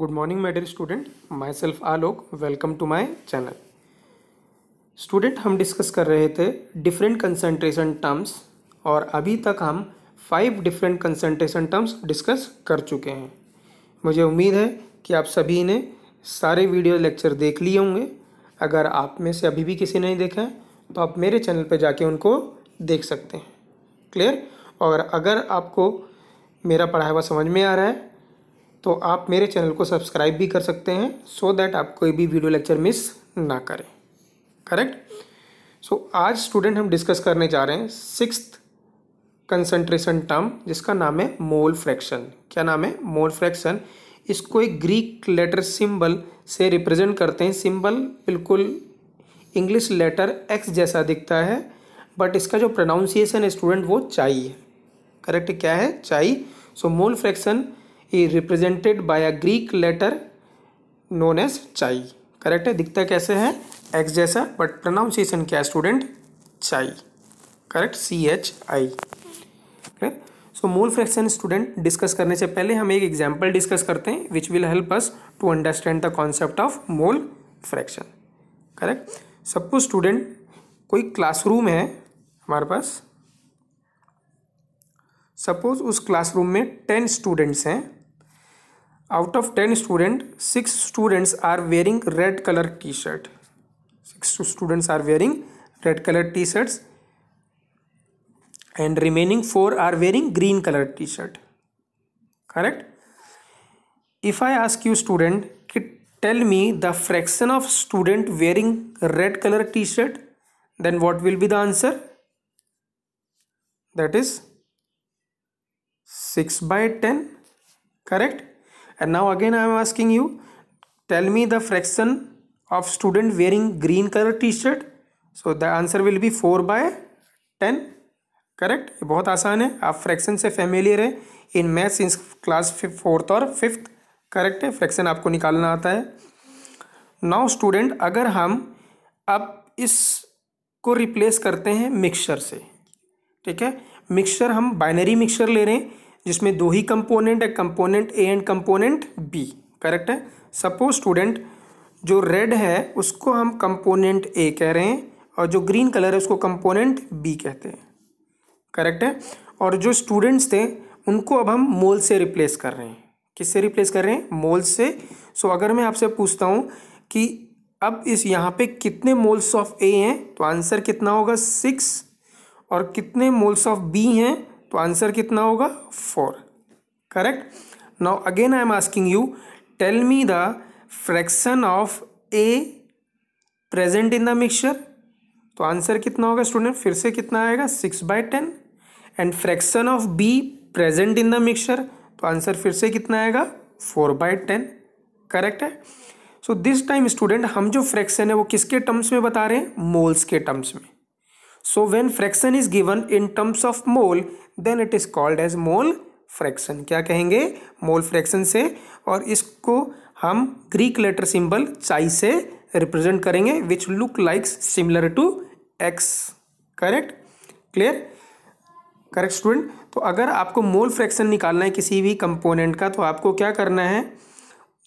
good morning my student myself Alok welcome to my channel student हम discuss कर रहे थे डिफरेंट कंसनट्रेशन टर्म्स और अभी तक हम five different concentration terms discuss कर चुके हैं मुझे उम्मीद है कि आप सभी ने सारे वीडियो लेक्चर देख लिए होंगे अगर आप में से अभी भी किसी ने नहीं देखा है तो आप मेरे चैनल पर जाके उनको देख सकते हैं क्लियर और अगर आपको मेरा पढ़ाया हुआ समझ में आ रहा है तो आप मेरे चैनल को सब्सक्राइब भी कर सकते हैं सो so दैट आप कोई भी वीडियो लेक्चर मिस ना करें करेक्ट सो so, आज स्टूडेंट हम डिस्कस करने जा रहे हैं सिक्स कंसंट्रेशन टर्म जिसका नाम है मोल फ्रैक्शन क्या नाम है मोल फ्रैक्शन इसको एक ग्रीक लेटर सिंबल से रिप्रेजेंट करते हैं सिंबल बिल्कुल इंग्लिश लेटर एक्स जैसा दिखता है बट इसका जो प्रोनाउंसिएशन है स्टूडेंट वो चाहिए करेक्ट क्या है chi so mole fraction is represented by a Greek letter known as chi correct है दिखता कैसे है एक्स जैसा बट प्रोनाउंसिएशन क्या student chi correct C H I so mole fraction student discuss करने से पहले हम एक एग्जाम्पल डिस्कस करते हैं which will help us to understand the concept of mole fraction correct suppose student कोई क्लासरूम है हमारे पास सपोज उस क्लासरूम में टेन स्टूडेंट्स हैं out of 10 students, 6 students are wearing red color t-shirt 6 students are wearing red color t-shirts and remaining 4 are wearing green color t-shirt correct if i ask you student tell me the fraction of student wearing red color t-shirt then what will be the answer that is 6 by 10 correct and now again i am asking you tell me the fraction of student wearing green color t-shirt so the answer will be 4 by 10 correct ये बहुत आसान है आप fraction से familiar है in maths in class fourth और fifth correct है fraction आपको निकालना आता है नाउ स्टूडेंट अगर हम अब इस को रिप्लेस करते हैं मिक्सचर से ठीक है मिक्सचर हम बाइनरी मिक्सचर ले रहे हैं जिसमें दो ही कंपोनेंट है component A and component B correct है सपोज स्टूडेंट जो रेड है उसको हम कंपोनेंट ए कह रहे हैं और जो ग्रीन कलर है उसको कंपोनेंट बी कहते हैं करेक्ट है और जो स्टूडेंट्स थे उनको अब हम मोल से रिप्लेस कर रहे हैं किससे रिप्लेस कर रहे हैं मोल से सो so, अगर मैं आपसे पूछता हूँ कि अब इस यहाँ पे कितने मोल्स ऑफ ए हैं तो आंसर कितना होगा सिक्स और कितने मोल्स ऑफ बी हैं तो आंसर कितना होगा four correct now again I am asking you tell me the fraction of A present in the mixture तो आंसर कितना होगा स्टूडेंट फिर से कितना आएगा six by ten and fraction of B present in the mixture तो answer फिर से कितना आएगा फोर बाय टेन करेक्ट है सो दिस टाइम स्टूडेंट हम जो फ्रैक्शन है वो किसके टर्म्स में बता रहे हैं मोल्स के टर्म्स में so when fraction is given in terms of mole then it is called as mole fraction क्या कहेंगे मोल फ्रैक्शन से और इसको हम ग्रीक लेटर सिंबल चाई से रिप्रेजेंट करेंगे which look likes similar to X correct clear correct student तो अगर आपको मोल फ्रैक्शन निकालना है किसी भी कंपोनेंट का तो आपको क्या करना है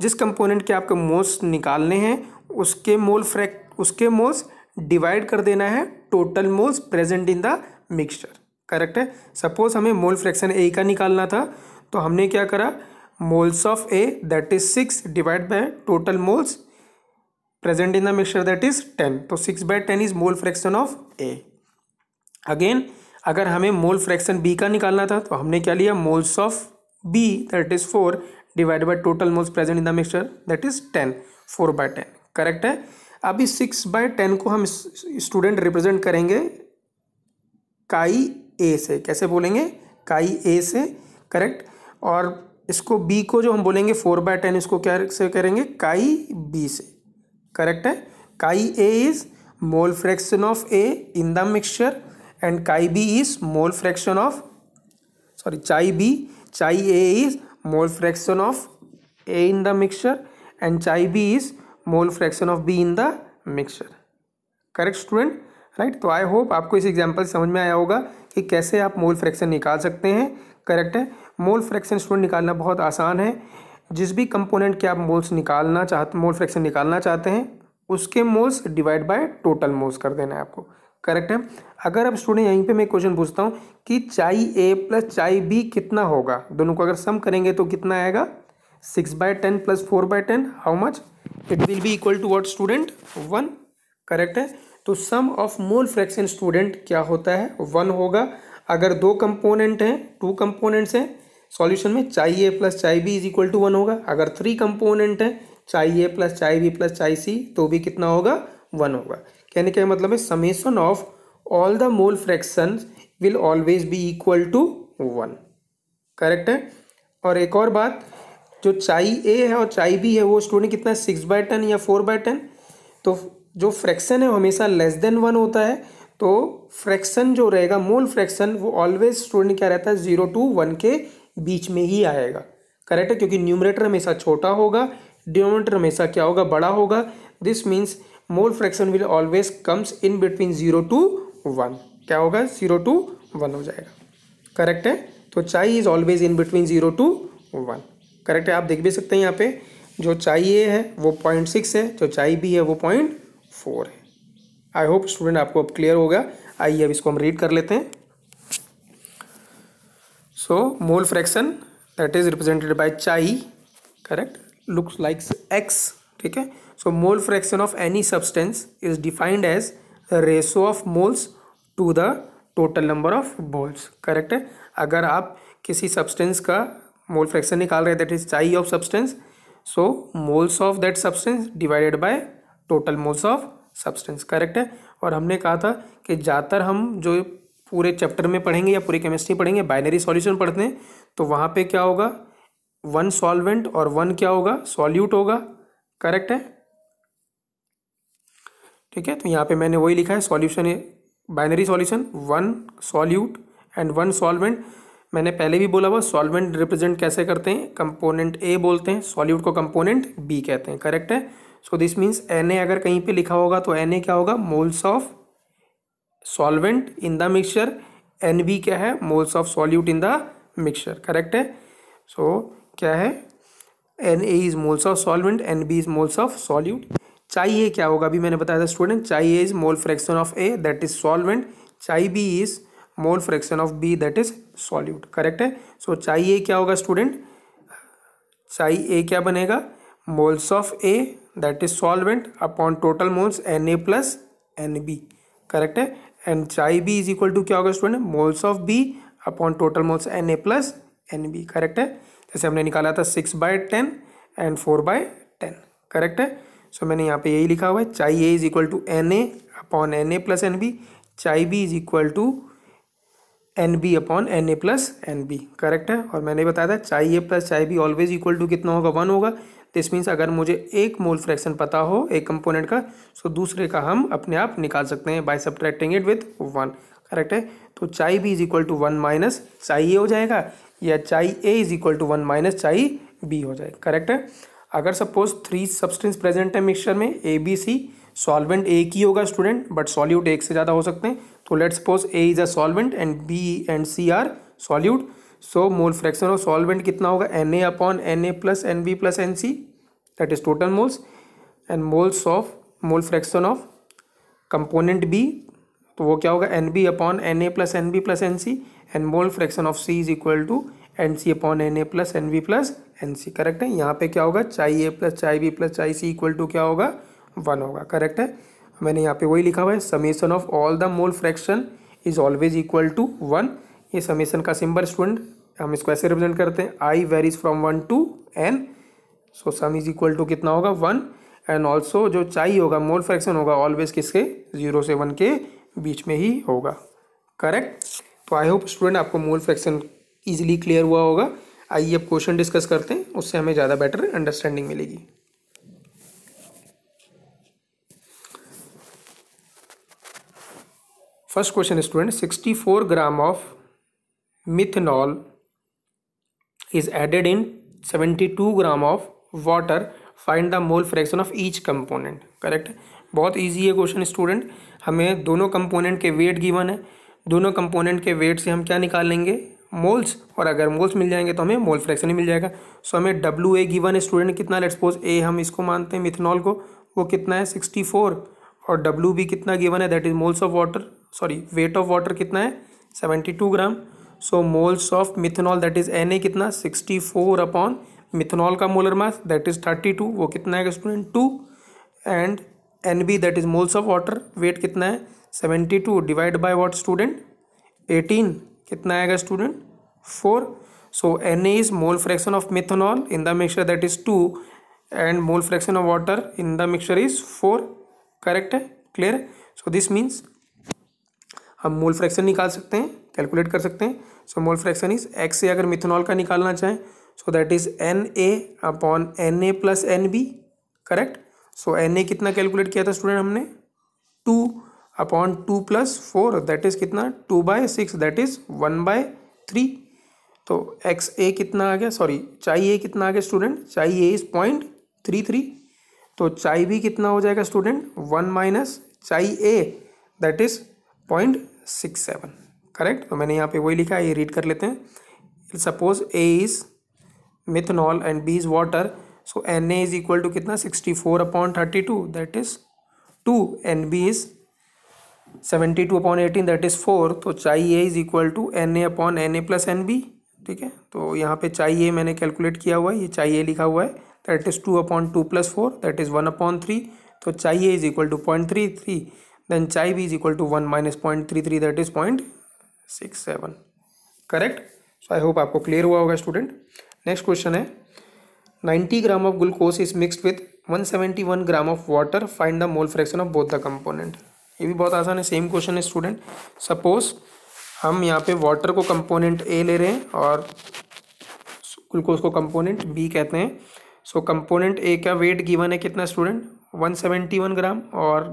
जिस कंपोनेंट के आपको मोल्स निकालने हैं उसके मोल फ्रैक उसके मोल्स डिवाइड कर देना है total moles present in the mixture correct है सपोज हमें मोल फ्रैक्शन ए का निकालना था तो हमने क्या करा moles of A that is six divide by total moles present in the mixture that is ten तो six by ten is mole fraction of A again अगर हमें मोल फ्रैक्शन बी का निकालना था तो हमने क्या लिया moles of B that is four divide by total moles present in the mixture that is ten four by ten correct है अभी सिक्स बाय टेन को हम स्टूडेंट रिप्रेजेंट करेंगे काई ए से कैसे बोलेंगे काई ए से करेक्ट और इसको बी को जो हम बोलेंगे फोर बाय टेन इसको क्या से करेंगे काई बी से करेक्ट है chi A is mole fraction of A in the mixture and chi B is mole fraction of sorry chi B chi A is mole fraction of A in the mixture and chi B is mole fraction of B in the mixture correct student right तो I hope आपको इस example समझ में आया होगा कि कैसे आप मोल फ्रैक्शन निकाल सकते हैं करेक्ट है मोल फ्रैक्शन स्टूडेंट निकालना बहुत आसान है जिस भी कंपोनेंट के आप मोल्स निकालना चाहते मोल फ्रैक्शन निकालना चाहते हैं उसके moles divide by total moles कर देना है आपको करेक्ट है अगर आप स्टूडेंट यहीं पे मैं क्वेश्चन पूछता हूँ कि चाई ए प्लस चाई बी कितना होगा दोनों को अगर सम करेंगे तो कितना आएगा six by ten plus four by ten how much it will be equal to what student one correct है तो sum of mole fraction student क्या होता है वन होगा अगर दो कंपोनेंट हैं टू कंपोनेंट्स हैं सॉल्यूशन में chi A plus chi B is equal to one होगा अगर थ्री कंपोनेंट हैं chi A plus chi B plus chi C तो भी कितना होगा वन होगा कहने का मतलब है summation of all the mole fraction will always be equal to one correct है और एक और बात जो चाई ए है और चाई बी है वो स्टूडेंट कितना है सिक्स बाय टेन या फोर बाय टेन तो जो फ्रैक्शन है हमेशा लेस देन वन होता है तो फ्रैक्शन जो रहेगा मोल फ्रैक्शन वो ऑलवेज स्टूडेंट क्या रहता है जीरो टू वन के बीच में ही आएगा करेक्ट है क्योंकि न्यूमरेटर हमेशा छोटा होगा डिनोमीटर हमेशा क्या होगा बड़ा होगा this means mole fraction will always comes in between zero to one क्या होगा जीरो टू वन हो जाएगा करेक्ट है तो chi is always in between zero to one correct है आप देख भी सकते हैं यहाँ पे जो चाहिए है वो पॉइंट सिक्स है जो चाहिए भी है वो पॉइंट फोर है आई होप स्टूडेंट आपको अब क्लियर होगा आइए अब इसको हम रीड कर लेते हैं so mole fraction that is represented by chi correct looks likes X ठीक है so mole fraction of any substance is defined as ratio of moles to the total number of moles correct है अगर आप किसी substance का मोल fraction निकाल रहे that is chi of substance so moles of that substance divided by total moles of substance correct है और हमने कहा था कि ज़्यादातर हम जो पूरे चैप्टर में पढ़ेंगे या पूरी केमिस्ट्री पढ़ेंगे बाइनरी सॉल्यूशन पढ़ते हैं तो वहाँ पे क्या होगा वन सॉल्वेंट और वन क्या होगा सॉल्यूट होगा करेक्ट है ठीक है तो यहाँ पे मैंने वही लिखा है solution binary solution one solute and one solvent मैंने पहले भी बोला हुआ सॉल्वेंट रिप्रेजेंट कैसे करते हैं कंपोनेंट ए बोलते हैं सॉल्यूट को कंपोनेंट बी कहते हैं करेक्ट है सो दिस मीन्स एन अगर कहीं पे लिखा होगा तो एन क्या होगा moles of solvent in the mixture N B क्या है moles of solute in the mixture correct है सो so, क्या है N A is moles of solvent N B is moles of solute चाहिए क्या होगा अभी मैंने बताया था स्टूडेंट चाहिए is mole fraction of A that is solvent chi B is mole fraction of B that is solute correct है so chi A क्या होगा स्टूडेंट चाई ए क्या बनेगा moles of A that is solvent upon total moles N A plus N B correct है and chi B is equal to क्या होगा student moles of B upon total moles N A plus N B correct है जैसे हमने निकाला था six by ten and four by ten correct है सो so, मैंने यहाँ पे यही लिखा हुआ है chi A is equal to N A upon N A plus N B chi B is equal to N B upon N A plus N B correct है और मैंने बताया था chi A plus chi B always equal to कितना होगा one होगा this means अगर मुझे एक मोल फ्रैक्शन पता हो एक कंपोनेंट का सो तो दूसरे का हम अपने आप निकाल सकते हैं by subtracting it with one correct है तो chi B is equal to one minus chi A हो जाएगा या chi A is equal to one minus chi B हो जाएगा करेक्ट है अगर सपोज थ्री सब्सटेंस प्रेजेंट है मिक्सचर में ए बी सी सॉल्वेंट एक ही होगा स्टूडेंट बट सॉल्यूट एक से ज़्यादा हो सकते हैं तो let suppose A is a solvent and B and C are solute so mole fraction of solvent कितना होगा N A upon N A plus N B plus N C that is total moles and moles of mole fraction of component B तो वो क्या होगा N B upon N A plus N B plus N C and mole fraction of C is equal to N C upon N A plus N B plus N C correct है यहाँ पे क्या होगा chi A plus chi B plus chi C equal to क्या होगा one होगा correct है मैंने यहाँ पे वही लिखा हुआ है summation of all the mole fraction is always equal to one ये समेसन का सिंबल स्टूडेंट हम इसको ऐसे रिप्रेजेंट करते हैं I varies from one to N so sum is equal to कितना होगा वन एंड ऑल्सो जो चाई होगा मोल फ्रैक्शन होगा ऑलवेज किसके जीरो से वन के बीच में ही होगा करेक्ट तो आई होप स्टूडेंट आपको मोल फ्रैक्शन ईजिली क्लियर हुआ होगा आइए अब क्वेश्चन डिस्कस करते हैं उससे हमें ज़्यादा बेटर अंडरस्टैंडिंग मिलेगी first question student sixty four gram of methanol added in seventy two gram of water find the mole fraction of each component correct बहुत ईजी है क्वेश्चन स्टूडेंट हमें दोनों कंपोनेंट के वेट गिवन है दोनों component के wait से हम क्या निकाल लेंगे मोल्स और अगर मोल्स मिल जाएंगे तो हमें मोल फ्रैक्शन ही मिल जाएगा सो हमें डब्ल्यू ए गिवन स्टूडेंट कितना लेट सपोज ए हम इसको मानते हैं मिथनॉल को वो कितना है सिक्सटी फोर और डब्ल्यू बी कितना गिवन है that is moles of water sorry weight of water कितना है seventy two gram so moles of methanol that is N A कितना सिक्सटी फोर अपॉन मिथेनॉल का molar mass that is thirty two वो कितना है student two and N B that is moles of water weight कितना है seventy two divide by what student eighteen कितना आएगा student four so N A is mole fraction of methanol in the mixture that is two and mole fraction of water in the mixture is four correct है clear so this means हम mole fraction निकाल सकते हैं calculate कर सकते हैं so mole fraction is X से अगर मिथेनॉल का निकालना चाहें so that is N A upon N A plus N B correct so N A कितना कैलकुलेट किया था स्टूडेंट हमने two upon two plus four that is कितना two by six that is one by three तो X A कितना आ गया sorry चाई ए कितना आ गया student chi A is point three three तो चाई बी कितना हो जाएगा student one minus chi A that is point six seven correct तो मैंने यहाँ पे वही लिखा है ये रीड कर लेते हैं suppose A is methanol and B is water so N A is equal to कितना sixty four upon thirty two that is two N B is seventy two upon eighteen that is four तो chi A is equal to N A upon N A plus N B ठीक है तो यहाँ पे चाई ए मैंने calculate किया हुआ है ये ए लिखा हुआ है that is two upon two plus four that is one upon three तो chi A is equal to point three three chi is equal to one minus point three three that is point six seven correct so I hope आपको clear हुआ होगा student next question है ninety gram of glucose is mixed with one gram of water find the mole fraction of both the component ये भी बहुत आसान है same question है स्टूडेंट सपोज हम यहाँ पे वाटर को कंपोनेंट ए ले रहे हैं और ग्लूकोज को कंपोनेंट बी कहते हैं सो कंपोनेंट ए का वेट गिवन है कितना स्टूडेंट 171 ग्राम और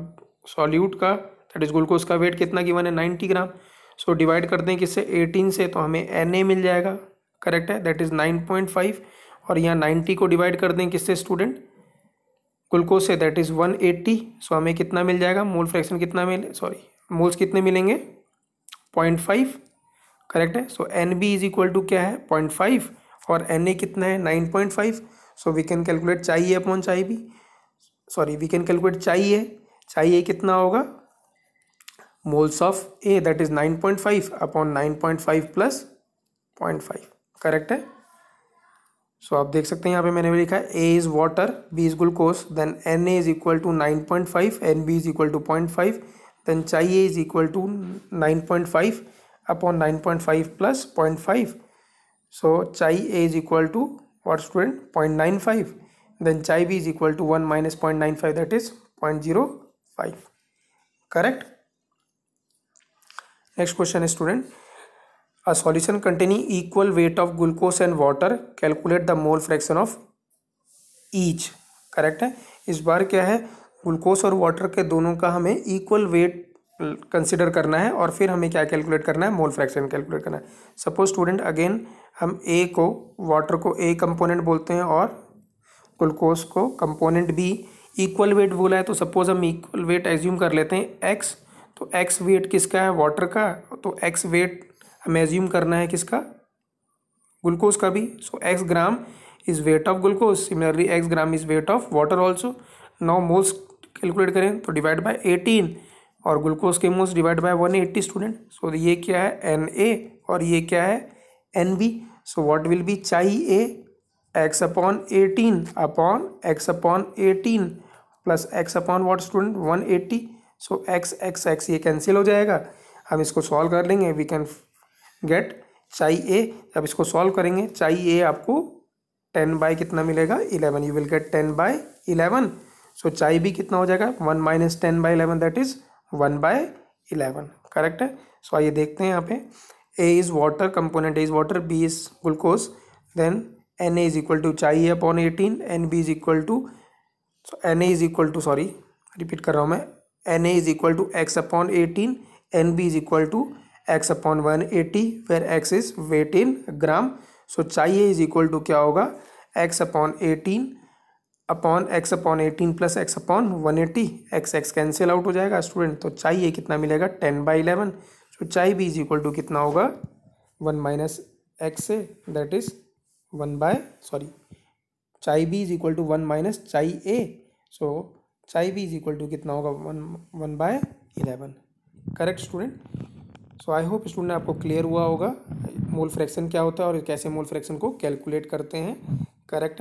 सॉल्यूट का दैट इज ग्लूकोज का वेट कितना गिवन है नाइन्टी ग्राम सो डिवाइड कर दें किससे एटीन से तो हमें एन ए मिल जाएगा करेक्ट है that is nine point five और यहाँ नाइन्टी को डिवाइड कर दें किससे स्टूडेंट ग्लूकोज से that is one eighty so हमें कितना मिल जाएगा मोल फ्रैक्शन कितना मिले सॉरी मोल्स कितने मिलेंगे पॉइंट फाइव करेक्ट है so N B is equal to क्या है पॉइंट फाइव और एन ए कितना है nine point five so we can calculate चाहिए अपॉन चाहिए भी सॉरी वी कैन कैलकुलेट चाहिए चाहिए कितना होगा moles of A that is nine point five upon nine point five plus point five correct है सो so, आप देख सकते हैं यहाँ पे मैंने भी लिखा है A is water B is glucose then N A is equal to nine point five N B is equal to point five then चाहिए is equal to nine point five upon nine point five plus point five so chi A is equal to what student point nine five then chi B is equal to one minus point nine five that is point zero five correct next question student a solution containing equal weight of glucose and water calculate the mole fraction of each correct है इस बार क्या है glucose और water के दोनों का हमें equal weight consider करना है और फिर हमें क्या कैलकुलेट करना है मोल फ्रैक्शन कैलकुलेट करना है सपोज स्टूडेंट अगेन हम ए को वाटर को ए कंपोनेंट बोलते हैं और ग्लूकोज को कंपोनेंट बी इक्वल वेट बोला है तो सपोज हम इक्वल वेट एज्यूम कर लेते हैं एक्स तो एक्स वेट किसका है वाटर का तो एक्स वेट हमें एज्यूम करना है किसका ग्लूकोज का भी so X gram is weight of glucose similarly X gram is weight of water also no moles calculate करें तो डिवाइड बाय एटीन और ग्लूकोज के moles divide by one eighty student so ये क्या है एन ए और ये क्या है N B so what will be chi A X upon eighteen upon X upon eighteen plus X upon what student one eighty so x x X ये cancel हो जाएगा हम इसको सॉल्व कर लेंगे वी कैन गेट चाई ए अब इसको सॉल्व करेंगे चाई ए आपको टेन बाई कितना मिलेगा eleven you will get ten by eleven so chi भी कितना हो जाएगा one minus ten by eleven that is one by eleven correct है सो आइए देखते हैं यहाँ पे A is water component A is water B is glucose then N A is equal to चाहिए upon eighteen N B is equal to N A is equal to sorry repeat कर रहा हूँ मैं N A is equal to X upon eighteen N B is equal to X upon one eighty where X is weight in gram so चाहिए is equal to क्या होगा X upon eighteen upon X upon eighteen plus X upon one eighty X X cancel out हो जाएगा student तो चाहिए कितना मिलेगा ten by eleven so चाई बी इज इक्वल टू कितना होगा वन माइनस एक्स से that is one by sorry chi B is equal to one minus chi A सो चाई बी इज इक्वल टू कितना होगा one one by eleven correct student so I hope student आपको clear हुआ होगा mole fraction क्या होता है और कैसे मोल फ्रैक्शन को कैलकुलेट करते हैं करेक्ट